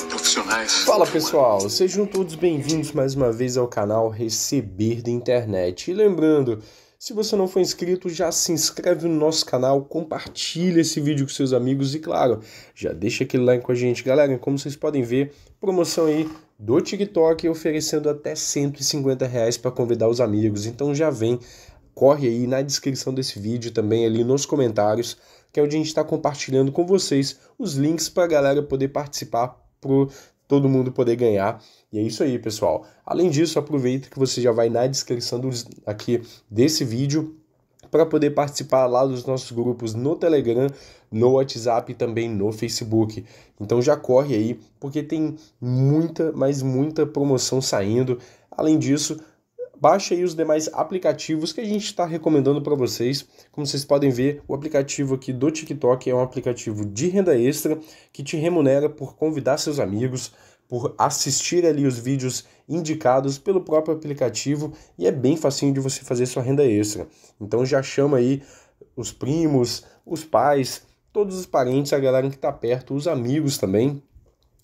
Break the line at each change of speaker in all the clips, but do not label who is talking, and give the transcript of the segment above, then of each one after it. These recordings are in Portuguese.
profissionais. Fala pessoal, sejam todos bem-vindos mais uma vez ao canal Receber da Internet. E lembrando, se você não for inscrito, já se inscreve no nosso canal, compartilha esse vídeo com seus amigos e, claro, já deixa aquele like com a gente. Galera, como vocês podem ver, promoção aí do TikTok oferecendo até 150 reais para convidar os amigos. Então já vem, corre aí na descrição desse vídeo também ali nos comentários que é onde a gente está compartilhando com vocês os links para a galera poder participar pro todo mundo poder ganhar. E é isso aí, pessoal. Além disso, aproveita que você já vai na descrição do aqui desse vídeo para poder participar lá dos nossos grupos no Telegram, no WhatsApp e também no Facebook. Então já corre aí, porque tem muita, mas muita promoção saindo. Além disso, baixa aí os demais aplicativos que a gente está recomendando para vocês. Como vocês podem ver, o aplicativo aqui do TikTok é um aplicativo de renda extra que te remunera por convidar seus amigos, por assistir ali os vídeos indicados pelo próprio aplicativo e é bem facinho de você fazer sua renda extra. Então já chama aí os primos, os pais, todos os parentes, a galera que está perto, os amigos também,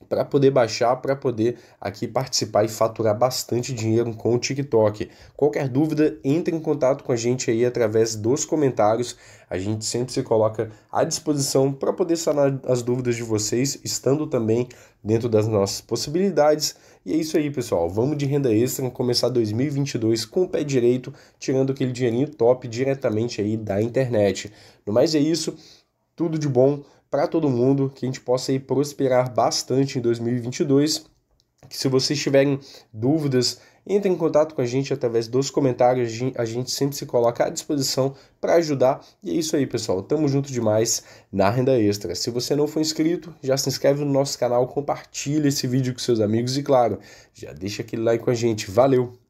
para poder baixar, para poder aqui participar e faturar bastante dinheiro com o TikTok. Qualquer dúvida, entre em contato com a gente aí através dos comentários. A gente sempre se coloca à disposição para poder sanar as dúvidas de vocês, estando também dentro das nossas possibilidades. E é isso aí, pessoal. Vamos de renda extra, começar 2022 com o pé direito, tirando aquele dinheirinho top diretamente aí da internet. No mais é isso. Tudo de bom para todo mundo, que a gente possa aí prosperar bastante em 2022. Que se vocês tiverem dúvidas, entrem em contato com a gente através dos comentários, a gente sempre se coloca à disposição para ajudar. E é isso aí, pessoal. Tamo junto demais na Renda Extra. Se você não for inscrito, já se inscreve no nosso canal, compartilha esse vídeo com seus amigos e, claro, já deixa aquele like com a gente. Valeu!